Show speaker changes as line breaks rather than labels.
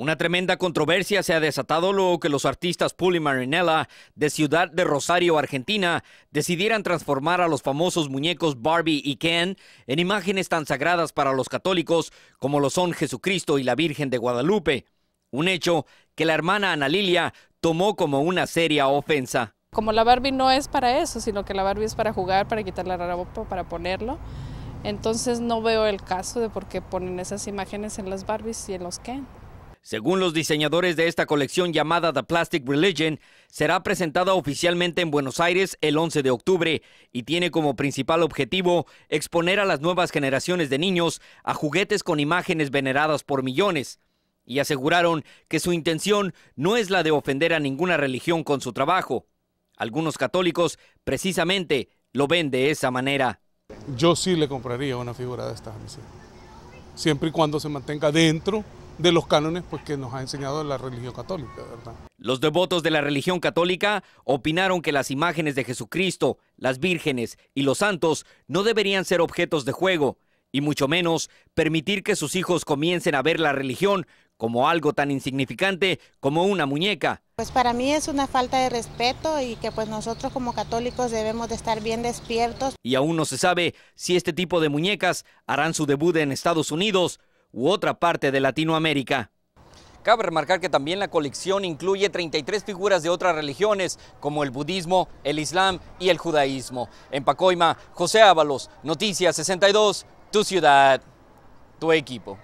Una tremenda controversia se ha desatado luego que los artistas Puli Marinella de Ciudad de Rosario, Argentina, decidieran transformar a los famosos muñecos Barbie y Ken en imágenes tan sagradas para los católicos como lo son Jesucristo y la Virgen de Guadalupe. Un hecho que la hermana Ana Lilia tomó como una seria ofensa.
Como la Barbie no es para eso, sino que la Barbie es para jugar, para quitar la ropa, para ponerlo. Entonces no veo el caso de por qué ponen esas imágenes en las Barbies y en los Ken.
Según los diseñadores de esta colección llamada The Plastic Religion, será presentada oficialmente en Buenos Aires el 11 de octubre y tiene como principal objetivo exponer a las nuevas generaciones de niños a juguetes con imágenes veneradas por millones y aseguraron que su intención no es la de ofender a ninguna religión con su trabajo. Algunos católicos precisamente lo ven de esa manera.
Yo sí le compraría una figura de esta Siempre y cuando se mantenga dentro de los cánones pues, que nos ha enseñado la religión católica.
Los devotos de la religión católica opinaron que las imágenes de Jesucristo, las vírgenes y los santos no deberían ser objetos de juego, y mucho menos permitir que sus hijos comiencen a ver la religión como algo tan insignificante como una muñeca.
Pues para mí es una falta de respeto y que pues nosotros como católicos debemos de estar bien despiertos.
Y aún no se sabe si este tipo de muñecas harán su debut en Estados Unidos u otra parte de Latinoamérica. Cabe remarcar que también la colección incluye 33 figuras de otras religiones, como el budismo, el islam y el judaísmo. En Pacoima, José Ábalos, Noticias 62, tu ciudad, tu equipo.